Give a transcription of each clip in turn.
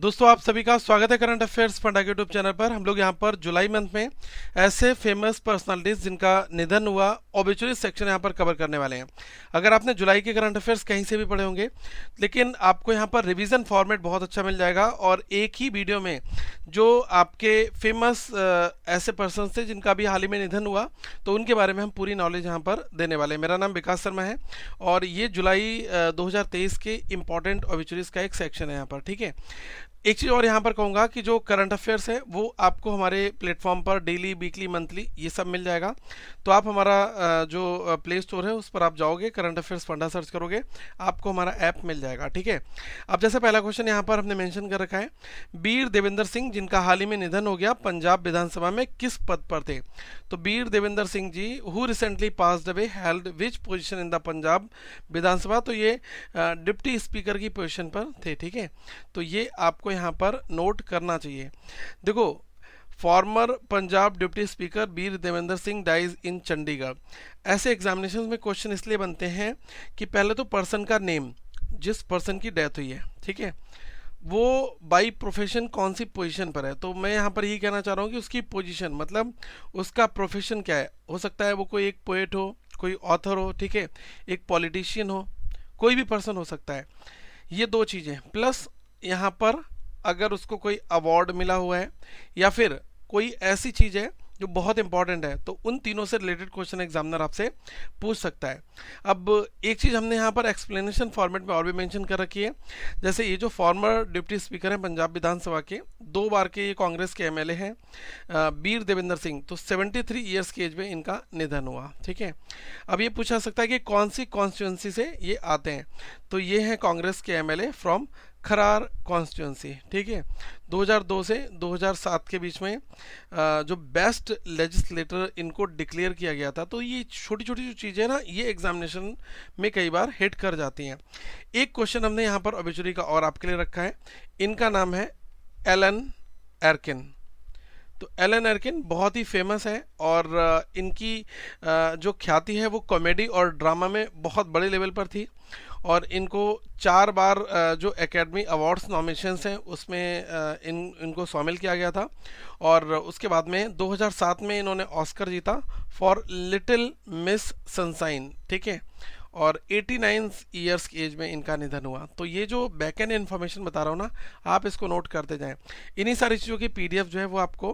दोस्तों आप सभी का स्वागत है current affairs Panda YouTube channel पर हम लोग यहाँ पर जुलाई मंथ में ऐसे फेमस पर्सनालिटीज जिनका निधन हुआ ओबिचुरी सेक्शन यहाँ पर कवर करने वाले हैं अगर आपने जुलाई के करंट अफेयर्स कहीं से भी पढ़े होंगे लेकिन आपको यहाँ पर रिवीजन फॉर्मेट बहुत अच्छा मिल जाएगा और एक ही वीडियो में जो आपके फेमस ऐसे पर्सन थे जिनका भी हाल ही में निधन हुआ तो उनके बारे में हम पूरी नॉलेज यहाँ पर देने वाले हैं मेरा नाम विकास शर्मा है और ये जुलाई दो के इम्पॉर्टेंट ओबिचुरीज का एक सेक्शन है यहाँ पर ठीक है एक चीज़ और यहाँ पर कहूँगा कि जो करंट अफेयर्स है वो आपको हमारे प्लेटफॉर्म पर डेली वीकली मंथली ये सब मिल जाएगा तो आप हमारा जो प्ले स्टोर है उस पर आप जाओगे करंट अफेयर्स फंडा सर्च करोगे आपको हमारा ऐप मिल जाएगा ठीक है अब जैसे पहला क्वेश्चन यहाँ पर हमने मेंशन कर रखा है बीर देवेंद्र सिंह जिनका हाल ही में निधन हो गया पंजाब विधानसभा में किस पद पर थे तो Bir Devendra Singh ji who recently passed away held which position in the Punjab Vidhan Sabha तो ये डिप्टी स्पीकर की पोजिशन पर थे ठीक है तो ये आपको यहाँ पर नोट करना चाहिए देखो former Punjab deputy speaker Bir Devendra Singh dies in Chandigarh ऐसे एग्जामिनेशन में क्वेश्चन इसलिए बनते हैं कि पहले तो पर्सन का नेम जिस पर्सन की डेथ हुई है ठीक है वो बाय प्रोफेशन कौन सी पोजीशन पर है तो मैं यहाँ पर यही कहना चाह रहा हूँ कि उसकी पोजीशन मतलब उसका प्रोफेशन क्या है हो सकता है वो कोई एक पोएट हो कोई ऑथर हो ठीक है एक पॉलिटिशियन हो कोई भी पर्सन हो सकता है ये दो चीज़ें प्लस यहाँ पर अगर उसको कोई अवार्ड मिला हुआ है या फिर कोई ऐसी चीज़ है जो बहुत इंपॉर्टेंट है तो उन तीनों से रिलेटेड क्वेश्चन एग्जामिनर आपसे पूछ सकता है अब एक चीज़ हमने यहाँ पर एक्सप्लेनेशन फॉर्मेट में और भी मेंशन कर रखी है जैसे ये जो फॉर्मर डिप्टी स्पीकर हैं पंजाब विधानसभा के दो बार के ये कांग्रेस के एमएलए हैं बीर देवेंद्र सिंह तो 73 थ्री ईयर्स की एज में इनका निधन हुआ ठीक है अब ये पूछा सकता है कि कौन सी कॉन्स्टिट्युएंसी से ये आते हैं तो ये हैं कांग्रेस के एमएलए फ्रॉम खरार कॉन्स्टिट्यूंसी ठीक है 2002 से 2007 के बीच में जो बेस्ट लेजिस्लेटर इनको डिक्लेयर किया गया था तो ये छोटी छोटी जो चीज़ें ना ये एग्जामिनेशन में कई बार हिट कर जाती हैं एक क्वेश्चन हमने यहाँ पर अभिचुरी का और आपके लिए रखा है इनका नाम है एलन एरकिन तो एलन एरकिन बहुत ही फेमस है और uh, इनकी uh, जो ख्याति है वो कॉमेडी और ड्रामा में बहुत बड़े लेवल पर थी और इनको चार बार uh, जो एकेडमी अवार्ड्स नॉमिनेशंस हैं उसमें इन इनको शामिल किया गया था और उसके बाद में 2007 में इन्होंने ऑस्कर जीता फॉर लिटिल मिस सनसाइन ठीक है और 89 ईयर्स की एज में इनका निधन हुआ तो ये जो बैक एंड इन्फॉर्मेशन बता रहा हूँ ना आप इसको नोट करते जाएं इन्हीं सारी चीज़ों की पीडीएफ जो है वो आपको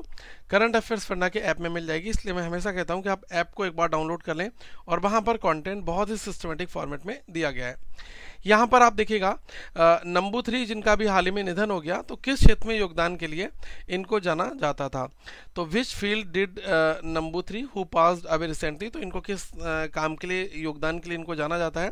करंट अफेयर्स फंडा के ऐप में मिल जाएगी इसलिए मैं हमेशा कहता हूँ कि आप ऐप को एक बार डाउनलोड कर लें और वहाँ पर कॉन्टेंट बहुत ही सिस्टमेटिक फॉर्मेट में दिया गया है यहाँ पर आप देखिएगा नंबू थ्री जिनका भी हाल ही में निधन हो गया तो किस क्षेत्र में योगदान के लिए इनको जाना जाता था तो which field did Namboothiri who passed away recently तो इनको किस uh, काम के लिए योगदान के लिए इनको जाना जाता है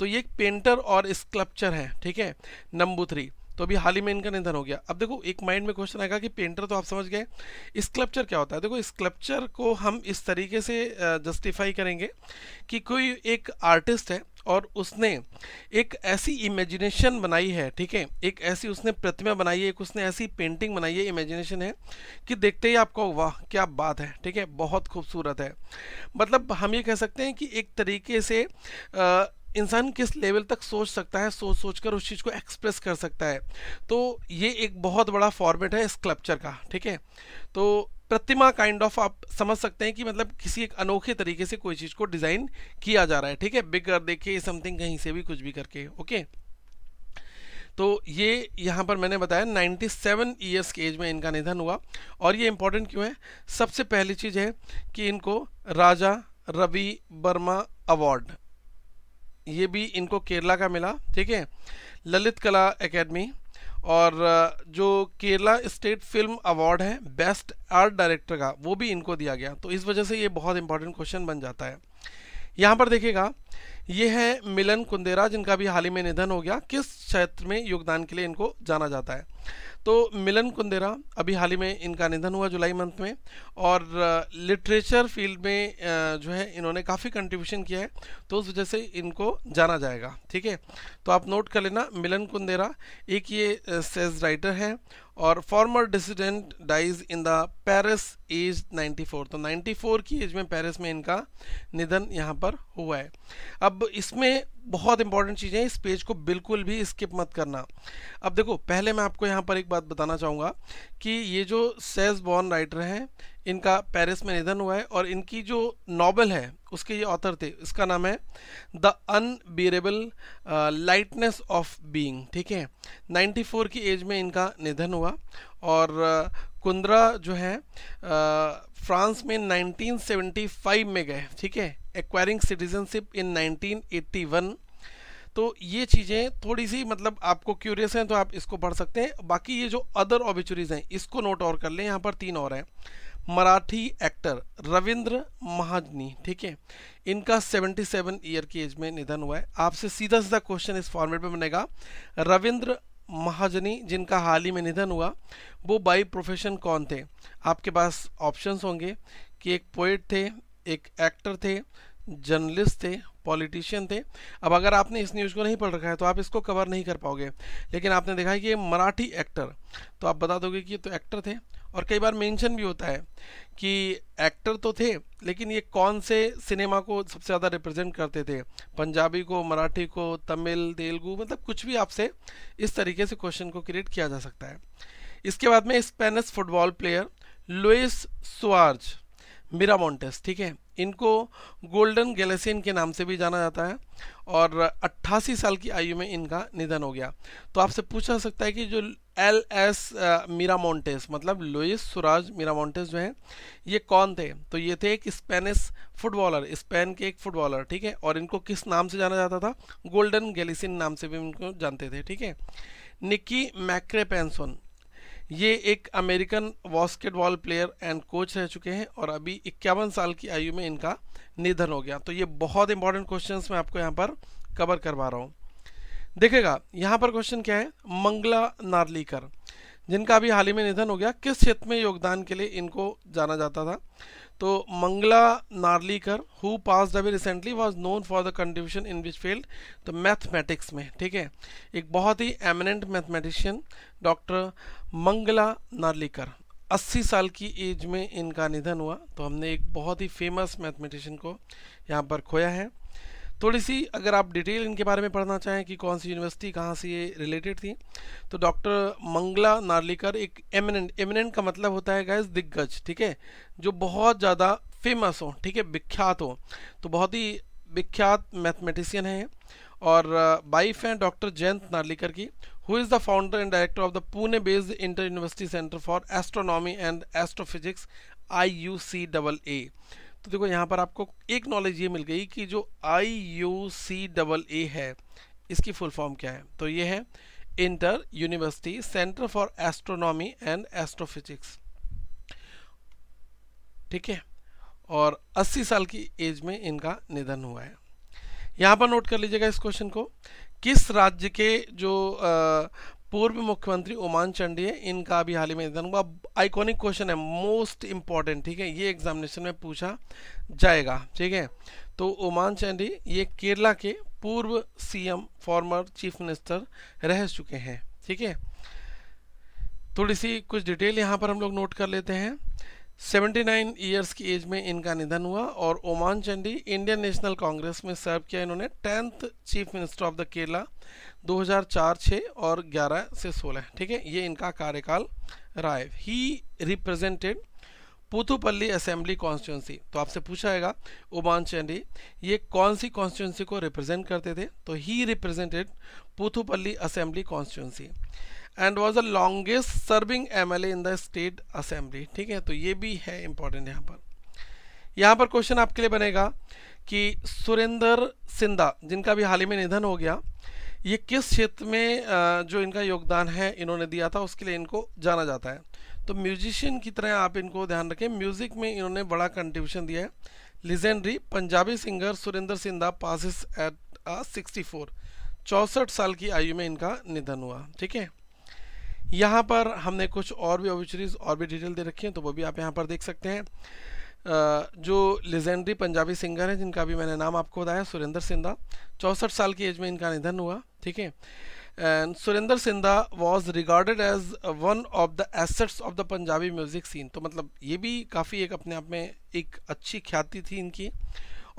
तो ये एक पेंटर और स्कल्पचर है ठीक है नंबू थ्री तो अभी हाल ही में इनका निधन हो गया अब देखो एक माइंड में क्वेश्चन आएगा कि पेंटर तो आप समझ गए स्कल्पचर क्या होता है देखो स्कल्पचर को हम इस तरीके से जस्टिफाई करेंगे कि कोई एक आर्टिस्ट है और उसने एक ऐसी इमेजिनेशन बनाई है ठीक है एक ऐसी उसने प्रतिमा बनाई है एक उसने ऐसी पेंटिंग बनाई है इमेजिनेशन है कि देखते ही आपको वाह क्या बात है ठीक है बहुत खूबसूरत है मतलब हम ये कह सकते हैं कि एक तरीके से आ, इंसान किस लेवल तक सोच सकता है सोच सोच कर उस चीज़ को एक्सप्रेस कर सकता है तो ये एक बहुत बड़ा फॉर्मेट है स्कल्पचर का ठीक है तो प्रतिमा काइंड ऑफ आप समझ सकते हैं कि मतलब किसी एक अनोखे तरीके से कोई चीज़ को डिज़ाइन किया जा रहा है ठीक है बिग कर समथिंग कहीं से भी कुछ भी करके ओके तो ये यहाँ पर मैंने बताया 97 सेवन ईयर्स के एज में इनका निधन हुआ और ये इम्पोर्टेंट क्यों है सबसे पहली चीज़ है कि इनको राजा रवि वर्मा अवार्ड ये भी इनको केरला का मिला ठीक है ललित कला एकेडमी और जो केरला स्टेट फिल्म अवार्ड है बेस्ट आर्ट डायरेक्टर का वो भी इनको दिया गया तो इस वजह से ये बहुत इंपॉर्टेंट क्वेश्चन बन जाता है यहाँ पर देखिएगा ये है मिलन कुंदेरा जिनका भी हाल ही में निधन हो गया किस क्षेत्र में योगदान के लिए इनको जाना जाता है तो मिलन कुंदेरा अभी हाल ही में इनका निधन हुआ जुलाई मंथ में और लिटरेचर फील्ड में जो है इन्होंने काफ़ी कंट्रीब्यूशन किया है तो उस वजह से इनको जाना जाएगा ठीक है तो आप नोट कर लेना मिलन कुंदेरा एक ये सेज राइटर है और former dissident dies in the Paris age 94 तो 94 की एज में पेरिस में इनका निधन यहाँ पर हुआ है अब इसमें बहुत इंपॉर्टेंट चीज़ें इस पेज को बिल्कुल भी स्किप मत करना अब देखो पहले मैं आपको यहाँ पर एक बात बताना चाहूँगा कि ये जो सेज बॉर्न राइटर हैं इनका पेरिस में निधन हुआ है और इनकी जो नॉवल है उसके ये ऑथर थे इसका नाम है the unbearable lightness of being ठीक है 94 की एज में इनका निधन हुआ और कुंद्रा जो है uh, फ्रांस में 1975 में गए ठीक है एक्वायरिंग सिटीजनशिप इन 1981 तो ये चीज़ें थोड़ी सी मतलब आपको क्यूरियस हैं तो आप इसको पढ़ सकते हैं बाकी ये जो अदर ऑबिचुरीज हैं इसको नोट और कर लें यहाँ पर तीन और हैं मराठी एक्टर रविंद्र महाजनी ठीक है इनका 77 ईयर की एज में निधन हुआ है आपसे सीधा सीधा क्वेश्चन इस फॉर्मेट में बनेगा रविंद्र महाजनी जिनका हाल ही में निधन हुआ वो बाई प्रोफेशन कौन थे आपके पास ऑप्शंस होंगे कि एक पोइट थे एक एक्टर थे जर्नलिस्ट थे पॉलिटिशियन थे अब अगर आपने इस न्यूज़ को नहीं पढ़ रखा है तो आप इसको कवर नहीं कर पाओगे लेकिन आपने देखा है कि मराठी एक्टर तो आप बता दोगे कि ये तो एक्टर थे और कई बार मेंशन भी होता है कि एक्टर तो थे लेकिन ये कौन से सिनेमा को सबसे ज़्यादा रिप्रेजेंट करते थे पंजाबी को मराठी को तमिल तेलुगु मतलब कुछ भी आपसे इस तरीके से क्वेश्चन को क्रिएट किया जा सकता है इसके बाद में Spanish football player Luis Suarez Miramontes ठीक है इनको गोल्डन गैलेसियन के नाम से भी जाना जाता है और 88 साल की आयु में इनका निधन हो गया तो आपसे पूछा सकता है कि जो एल एस मीरामोंटेस मतलब लुइस सुराज मीरामोंटेस जो हैं ये कौन थे तो ये थे एक स्पेनिश फुटबॉलर स्पेन के एक फुटबॉलर ठीक है और इनको किस नाम से जाना जाता था गोल्डन गैलेसिन नाम से भी इनको जानते थे ठीक है निक्की मैक्रे ये एक American basketball player and coach रह चुके हैं और अभी इक्यावन साल की आयु में इनका निधन हो गया तो ये बहुत इंपॉर्टेंट क्वेश्चन मैं आपको यहाँ पर कवर करवा रहा हूँ देखेगा यहाँ पर क्वेश्चन क्या है मंगला नार्लीकर जिनका अभी हाल ही में निधन हो गया किस क्षेत्र में योगदान के लिए इनको जाना जाता था तो Mangala Narlikar who passed away recently was known for the contribution in which field तो मैथमेटिक्स में ठीक है एक बहुत ही eminent mathematician doctor Mangala Narlikar 80 साल की एज में इनका निधन हुआ तो हमने एक बहुत ही फेमस मैथमेटिशियन को यहाँ पर खोया है थोड़ी सी अगर आप डिटेल इनके बारे में पढ़ना चाहें कि कौन सी यूनिवर्सिटी कहाँ से ये रिलेटेड थी तो डॉक्टर मंगला नार्लिकर एक एमिनेंट एमिनेंट का मतलब होता है गैस दिग्गज ठीक है जो बहुत ज़्यादा फेमस हो ठीक है विख्यात हो तो बहुत ही विख्यात मैथमेटिशियन हैं और वाइफ हैं डॉक्टर जयंत नार्लिकर की who is the founder and director of the Pune based inter university centre for astronomy and astrophysics I U C double A तो देखो यहाँ पर आपको एक नॉलेज ये मिल गई कि जो आई यू सी डबल ए है इसकी फुल फॉर्म क्या है तो ये है inter university centre for astronomy and astrophysics ठीक है और 80 साल की एज में इनका निधन हुआ है यहाँ पर नोट कर लीजिएगा इस क्वेश्चन को किस राज्य के जो पूर्व मुख्यमंत्री ओमान चंडी है इनका भी हाल ही में निधन हुआ आइकॉनिक क्वेश्चन है मोस्ट इंपॉर्टेंट ठीक है ये एग्जामिनेशन में पूछा जाएगा ठीक है तो ओमान चंडी ये केरला के पूर्व सीएम फॉर्मर चीफ मिनिस्टर रह चुके हैं ठीक है थोड़ी सी कुछ डिटेल यहाँ पर हम लोग नोट कर लेते हैं 79 ईयर्स की एज में इनका निधन हुआ और Oommen Chandy Indian National Congress में सर्व किया इन्होंने tenth chief minister of the Kerala 2004 छः और 11 से 16 ठीक है ये इनका कार्यकाल रहा है he represented Puthuppally assembly constituency तो आपसे पूछा जाएगा उमान चैंडी ये कौन सी कॉन्स्टिट्यूंसी को रिप्रेजेंट करते थे तो he represented Puthuppally assembly constituency and was the longest serving M in the state assembly ठीक है तो ये भी है इंपॉर्टेंट यहाँ पर यहाँ पर क्वेश्चन आपके लिए बनेगा कि सुरेंद्र सिंधा जिनका भी हाल ही में निधन हो गया ये किस क्षेत्र में जो इनका योगदान है इन्होंने दिया था उसके लिए इनको जाना जाता है तो म्यूजिशियन की तरह आप इनको ध्यान रखें म्यूज़िक में इन्होंने बड़ा कंट्रीब्यूशन दिया है legendary Punjabi singer Surinder Shinda passes at sixty four चौंसठ साल की आयु में इनका निधन हुआ ठीक है यहाँ पर हमने कुछ और भी ऑबिचरीज और भी डिटेल दे रखी हैं तो वो भी आप यहाँ पर देख सकते हैं जो लेजेंडरी पंजाबी सिंगर हैं जिनका भी मैंने नाम आपको बताया सुरेंद्र सिंधा चौंसठ साल की एज में इनका निधन हुआ ठीक है and Surinder Shinda was regarded as one of the assets of the Punjabi music scene तो मतलब ये भी काफ़ी एक अपने आप में एक अच्छी ख्याति थी इनकी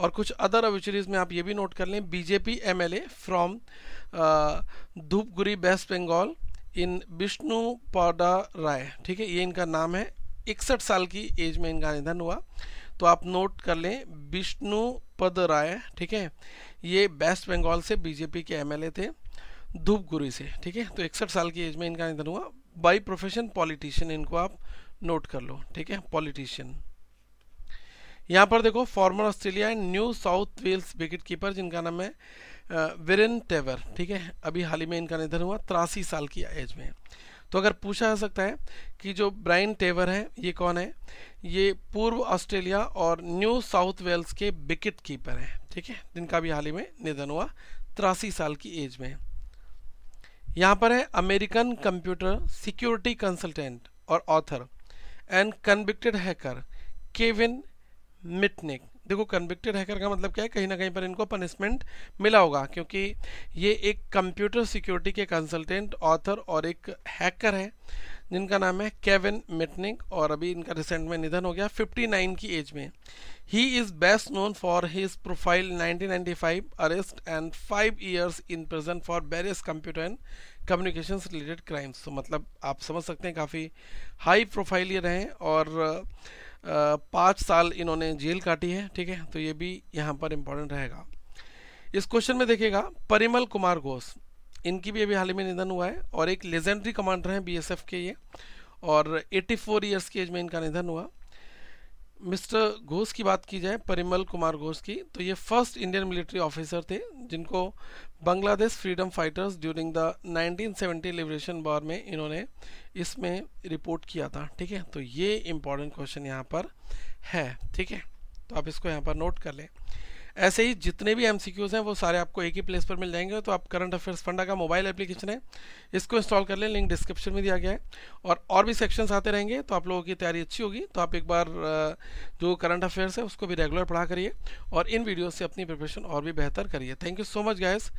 और कुछ अदर अविचरीज में आप ये भी नोट कर लें BJP MLA from Dhupguri West Bengal in Bishnu Pada Ray ठीक है ये इनका नाम है इकसठ साल की एज में इनका निधन हुआ तो आप नोट कर लें विष्णु पद राय ठीक है ये वेस्ट बंगाल से बीजेपी के एमएलए थे धूपगुरी से ठीक है तो इकसठ साल की एज में इनका निधन हुआ बाई प्रोफेशन पॉलिटिशियन इनको आप नोट कर लो ठीक है पॉलिटिशियन यहाँ पर देखो former Australia and New South Wales wicket keeper जिनका नाम है विरेन टेवर ठीक है अभी हाल ही में इनका निधन हुआ तिरासी साल की एज में तो अगर पूछा जा सकता है कि जो ब्राइन टेवर है ये कौन है ये पूर्व ऑस्ट्रेलिया और न्यू साउथ वेल्स के विकेट कीपर हैं ठीक है जिनका भी हाल ही में निधन हुआ तिरासी साल की एज में यहाँ पर है अमेरिकन कंप्यूटर सिक्योरिटी कंसल्टेंट और author and convicted hacker Kevin Mitnick देखो कन्विक्टेड हैकर का मतलब क्या है कहीं ना कहीं पर इनको पनिशमेंट मिला होगा क्योंकि ये एक कंप्यूटर सिक्योरिटी के कंसल्टेंट ऑथर और एक हैकर है जिनका नाम है केविन मिटनिक और अभी इनका रिसेंट में निधन हो गया 59 की एज में he is best known for his profile 1995 arrest and five years in present for various computer and communication related crimes तो मतलब आप समझ सकते हैं काफ़ी हाई प्रोफाइल ये रहे और uh, पाँच साल इन्होंने जेल काटी है ठीक है तो ये भी यहाँ पर इम्पोर्टेंट रहेगा इस क्वेश्चन में देखिएगा परिमल कुमार घोष इनकी भी अभी हाल ही में निधन हुआ है और एक लेजेंडरी कमांडर हैं बीएसएफ के ये और 84 फोर ईयर्स की एज में इनका निधन हुआ मिस्टर घोष की बात की जाए परिमल कुमार घोष की तो ये फर्स्ट इंडियन मिलिट्री ऑफिसर थे जिनको Bangladesh freedom fighters during the 1970 liberation war में इन्होंने इसमें रिपोर्ट किया था ठीक है तो ये इम्पोर्टेंट क्वेश्चन यहाँ पर है ठीक है तो आप इसको यहाँ पर नोट कर लें ऐसे ही जितने भी एम हैं वो सारे आपको एक ही प्लेस पर मिल जाएंगे तो आप करंट अफेयर्स फंडा का मोबाइल एप्लीकेशन है इसको इंस्टॉल कर लें लिंक डिस्क्रिप्शन में दिया गया है और और भी सेक्शंस आते रहेंगे तो आप लोगों की तैयारी अच्छी होगी तो आप एक बार जो करंट अफेयर्स है उसको भी रेगुलर पढ़ा करिए और इन वीडियो से अपनी प्रिपरेशन और भी बेहतर करिए thank you so much guys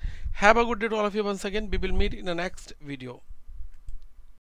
have a good day to all of you once again we will meet in the next video